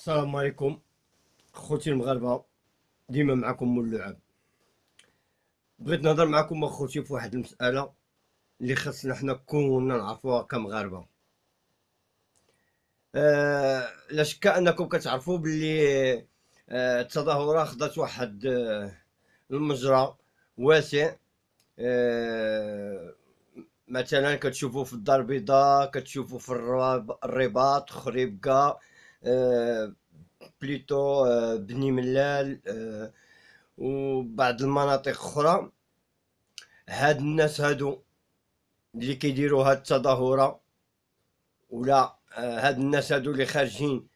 السلام عليكم خوتي المغاربه ديما معكم مول اللعاب بغيت نهضر معكم اخوتي في واحد المساله اللي خاصنا حنا كلنا نعرفوها كمغاربه آه لا شك انكم كتعرفوا باللي آه التظاهره خدات واحد آه المجرى واسع آه مثلا كتشوفوا في الدار البيضاء كتشوفوا في الرباط خريبكه آه، بليتو آه، بني ملال آه، وبعض المناطق اخرى هاد الناس هادو اللي كيديروا هاد التظاهره ولا هاد الناس هادو اللي خارجين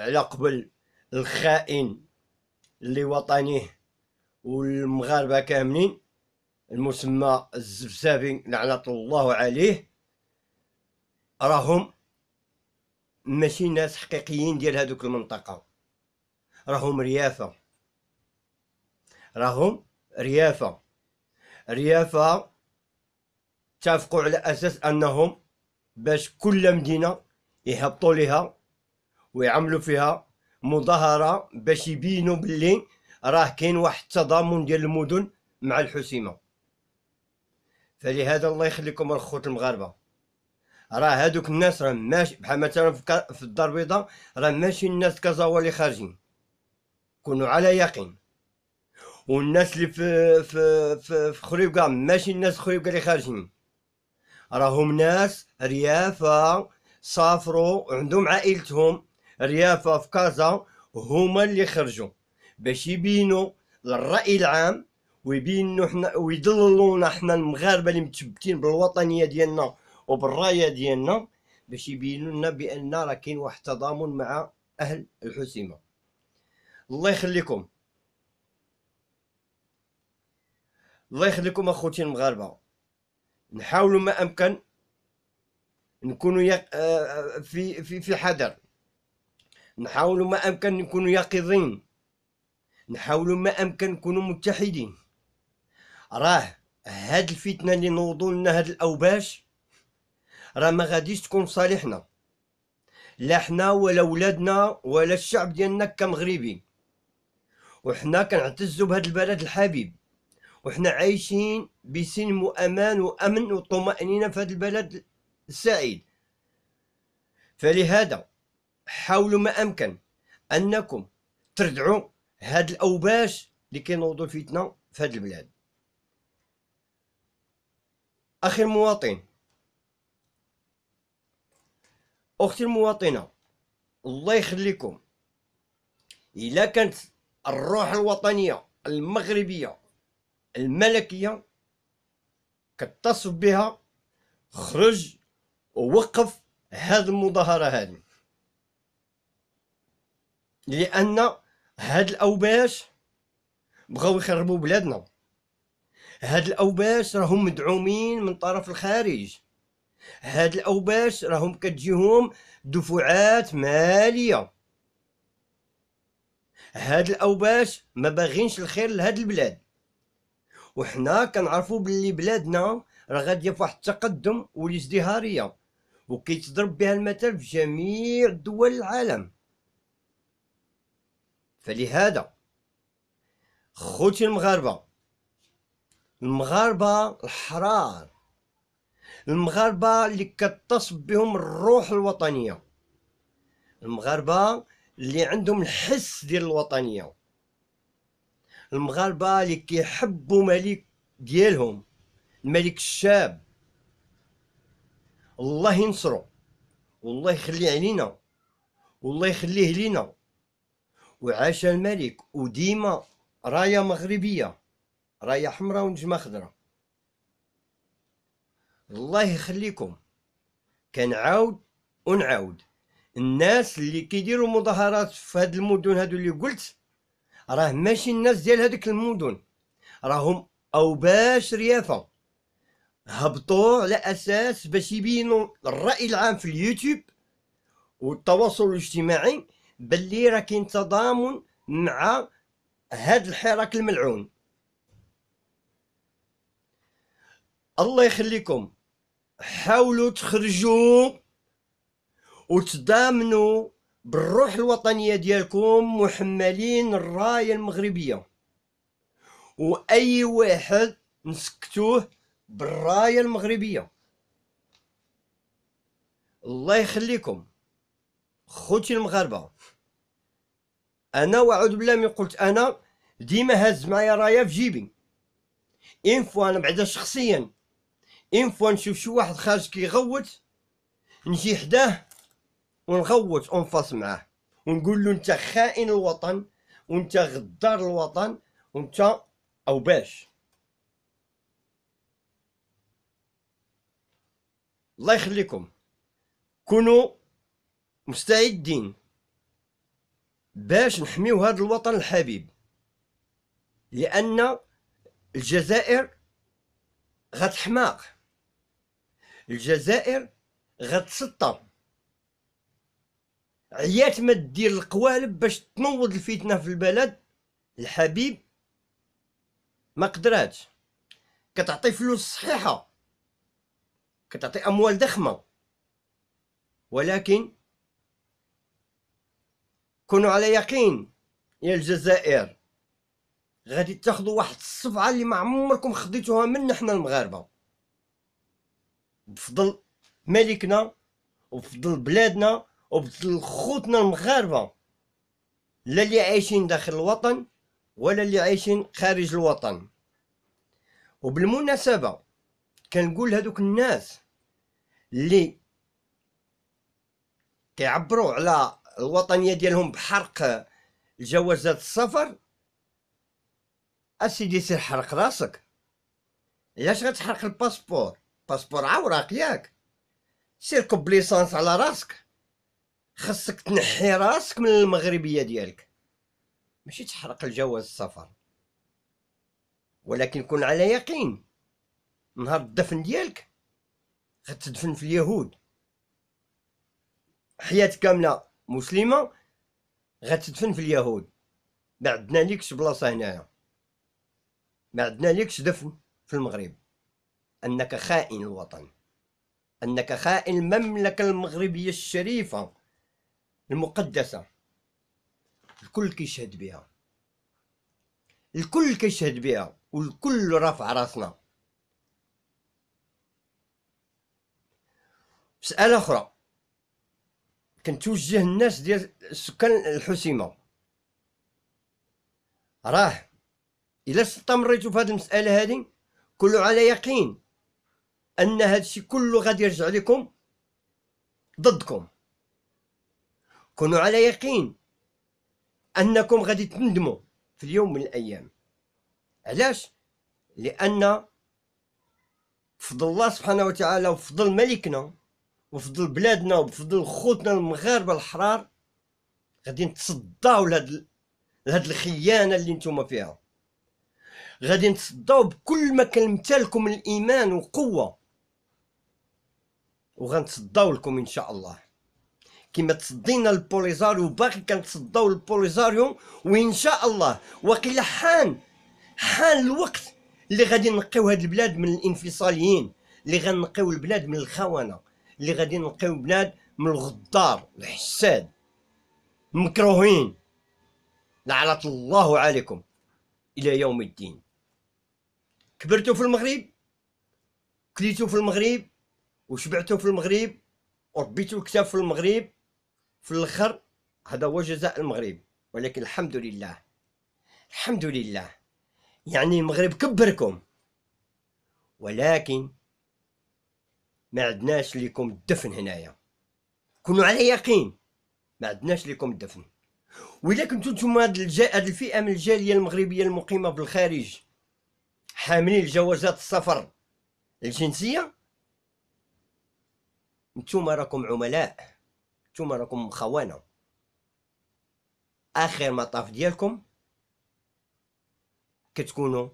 على قبل الخائن اللي وطنيه والمغاربه كاملين المسمى الزفزافي لعنه الله عليه راهم ماشي ناس حقيقيين ديال هذوك المنطقه راهم ريافه راهم ريافه ريافه تفقوا على اساس انهم باش كل مدينه يهبطوا لها ويعملوا فيها مظاهره باش يبينوا باللي راه كاين واحد التضامن ديال المدن مع الحسيمه فلهذا الله يخليكم الخوت المغاربه راه هادوك الناس راه ماشي بحال مثلا في الدار البيضاء راه ماشي الناس كازاوا اللي خارجين كونوا على يقين والناس اللي في في في, في خريبكا ماشي الناس خريبكا اللي خارجين راهم ناس ريافه سافروا عندهم عائلتهم ريافه في كازا هما اللي خرجوا باش يبينوا للراي العام ويبينوا حنا ويدللونا حنا المغاربه اللي متشبتين بالوطنيه ديالنا وبالرايه ديالنا باش يبينوا لنا بان راه كاين واحد التضامن مع اهل الحسيمه الله يخليكم الله يخليكم اخوتي المغاربه نحاولوا ما امكن نكونوا يق... آه، في في في حذر نحاولوا ما امكن نكونوا يقظين نحاولوا ما امكن نكونوا متحدين راه هاد الفتنه اللي نوضوا لنا هاد الاوباش راه ما غاديش تكون صالحنا لا حنا ولا ولادنا ولا الشعب ديالنا كمغربي وحنا كنعتزوا بهذا البلد الحبيب وحنا عايشين بسلم وامان وامن وطمانينه في هذا البلد السعيد فلهذا حاولوا ما امكن انكم تردعوا هاد الاوباش اللي كينوضوا الفتنه في هاد البلاد اخي المواطن اختي المواطنه الله يخليكم الا كانت الروح الوطنيه المغربيه الملكيه كتصف بها خرج ووقف هذه المظاهره هذه لان هاد الاوباش بغاو يخربوا بلادنا هاد الاوباش راهم مدعومين من طرف الخارج هاد الاوباش راهم كتجيهم دفعات ماليه هاد الاوباش ما باغينش الخير لهاد البلاد وحنا كنعرفوا باللي بلادنا راه غاديه فواحد التقدم والازدهاريه وكيتضرب بها المثل في جميع دول العالم فلهذا خوتي المغاربه المغاربه الحرار المغاربه اللي كتصب بهم الروح الوطنيه المغاربه اللي عندهم الحس ديال الوطنيه المغاربه اللي كيحبوا ملك ديالهم الملك الشاب الله ينصرو والله يخلي علينا والله يخليه لينا وعاش الملك وديما رايه مغربيه رايه حمراء ونجمه خضراء الله يخليكم كنعاود ونعاود الناس اللي كيديروا مظاهرات في هاد المدن هادو اللي قلت راه ماشي الناس ديال هذيك المدن راهم اوباش ريافه هبطوا على اساس باش يبينوا الراي العام في اليوتيوب والتواصل الاجتماعي باللي راه كاين تضامن مع هاد الحراك الملعون الله يخليكم حاولوا تخرجوا وتضامنوا بالروح الوطنية ديالكم محملين الراية المغربية وأي واحد نسكتوه بالراية المغربية الله يخليكم خوتي المغاربة أنا وأعوذ بالله من قلت أنا ديما هز معايا راية في جيبي إنفو أنا بعدا شخصيا إن فوا نشوف شو واحد خارج كيغوت نجي حداه ونغوت اونفاس معاه ونقول له انت خائن الوطن وانت غدار الوطن وانت او باش الله يخليكم كونوا مستعدين باش نحميو هذا الوطن الحبيب لان الجزائر غتحماق الجزائر غتسطر عيات ما دير القوالب باش تنوض الفتنه في البلد الحبيب ما قدراتش كتعطي فلوس صحيحه كتعطي اموال ضخمه ولكن كونوا على يقين يا الجزائر غادي تاخذوا واحد الصفعه اللي ما عمركم خديتوها من حنا المغاربه بفضل ملكنا وبفضل بلادنا وبفضل خوتنا المغاربه لا اللي عايشين داخل الوطن ولا اللي عايشين خارج الوطن وبالمناسبه كنقول لهذوك الناس اللي كيعبروا على الوطنيه ديالهم بحرق جوازات السفر اسيدي سير حرق راسك علاش غتحرق الباسبور باسبور عوراق ياك سير كب ليسانس على راسك خصك تنحي راسك من المغربيه ديالك ماشي تحرق الجواز السفر ولكن كن على يقين نهار الدفن ديالك غتدفن في اليهود حياتك كامله مسلمه غتدفن في اليهود ما عندنا ليكش بلاصه هنايا ما عندنا ليكش دفن في المغرب أنك خائن الوطن أنك خائن المملكة المغربية الشريفة المقدسة الكل كيشهد بها الكل كيشهد بها والكل رافع راسنا مسألة أخرى كنتوجه الناس ديال سكان الحسيمة راه إلا استمريتوا في هذه المسألة هذه كلو على يقين ان هادشي كله غادي يرجع لكم ضدكم كونوا على يقين انكم غادي تندموا في اليوم من الايام علاش لان بفضل الله سبحانه وتعالى وفضل ملكنا وفضل بلادنا وفضل خوتنا المغاربه الحرار غادي نتصداو لهاد لهاد الخيانه اللي نتوما فيها غادي نتصداو بكل ما كان ممتلكم الايمان وقوه وغنتصداو لكم ان شاء الله كما تصدينا البوليزاريو باقي كنتصداو البوليزاريو وان شاء الله وقيلا حان حان الوقت اللي غادي نقيو هاد البلاد من الانفصاليين اللي غنقيو البلاد من الخونه اللي غادي نقيو البلاد من الغدار الحساد المكروهين لعنة الله عليكم إلى يوم الدين كبرتوا في المغرب كليتوا في المغرب وشبعتو في المغرب وربيتو الكتاب في المغرب في الاخر هذا هو جزاء المغرب ولكن الحمد لله الحمد لله يعني المغرب كبركم ولكن ما عندناش لكم الدفن هنايا كونوا على يقين ما عندناش لكم الدفن وإلا كنتو نتوما هاد الفئة من الجالية المغربية المقيمة بالخارج حاملين الجوازات السفر الجنسية نتوما راكم عملاء نتوما راكم خوانه اخر مطاف ديالكم كتكونوا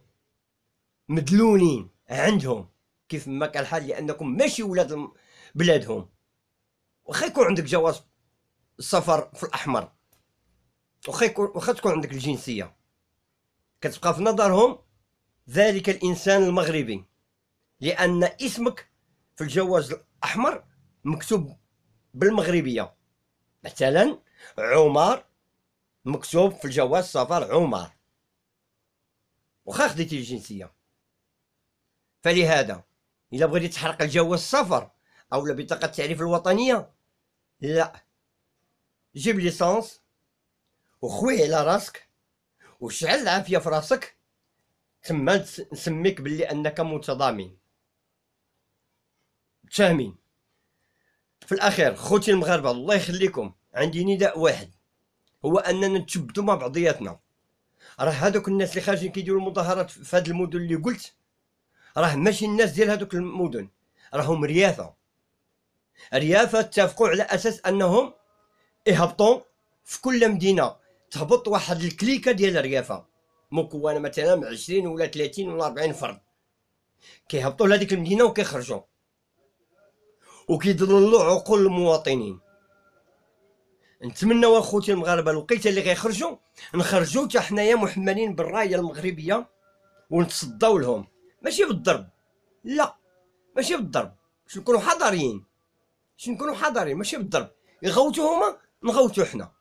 مدلولين عندهم كيف ما كان الحال لانكم ماشي ولاد بلادهم واخا يكون عندك جواز السفر في الاحمر واخا يكون واخا تكون عندك الجنسيه كتبقى في نظرهم ذلك الانسان المغربي لان اسمك في الجواز الاحمر مكتوب بالمغربيه مثلا عمر مكتوب في الجواز السفر عمر واخا خديتي الجنسيه فلهذا الا بغيتي تحرق الجواز السفر او بطاقه التعريف الوطنيه لا جيب ليسانس وخوي على راسك وشعل العافيه في راسك تما نسميك بلي انك متضامن تامين في الاخير خوتي المغاربه الله يخليكم عندي نداء واحد هو اننا نتشبدوا مع بعضياتنا راه هذوك الناس اللي خارجين كيديروا المظاهرات في هاد المدن اللي قلت راه ماشي الناس ديال هذوك المدن راهم ريافه ريافه اتفقوا على اساس انهم يهبطوا في كل مدينه تهبط واحد الكليكه ديال ريافه مكونه مثلا من 20 ولا 30 ولا 40 فرد كيهبطوا لهذيك المدينه وكيخرجوا وكيضللوا عقول المواطنين نتمنى اخوتي المغاربه الوقيته اللي غيخرجوا نخرجوا حتى حنايا محملين بالرايه المغربيه ونتصدوا لهم ماشي بالضرب لا ماشي بالضرب باش نكونوا حضاريين باش نكونوا حضاريين ماشي بالضرب يغوتوا هما نغوتوا حنا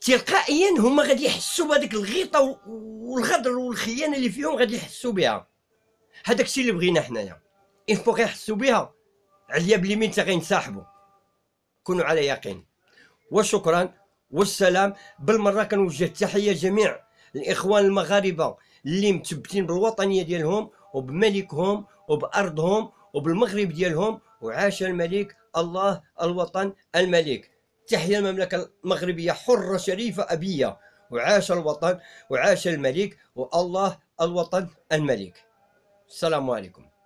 تلقائيا هما غادي يحسوا بهذيك الغيطه والغدر والخيانه اللي فيهم غادي يحسوا بها هذاك الشيء اللي بغينا حنايا إن فوق يحسوا بها عليا بلي مين نسحبوا كونوا على يقين وشكرا والسلام بالمره كنوجه التحيه جميع الاخوان المغاربه اللي مثبتين بالوطنيه ديالهم وبملكهم وبارضهم وبالمغرب ديالهم وعاش الملك الله الوطن الملك تحية المملكه المغربيه حره شريفه ابيه وعاش الوطن وعاش الملك والله الوطن الملك السلام عليكم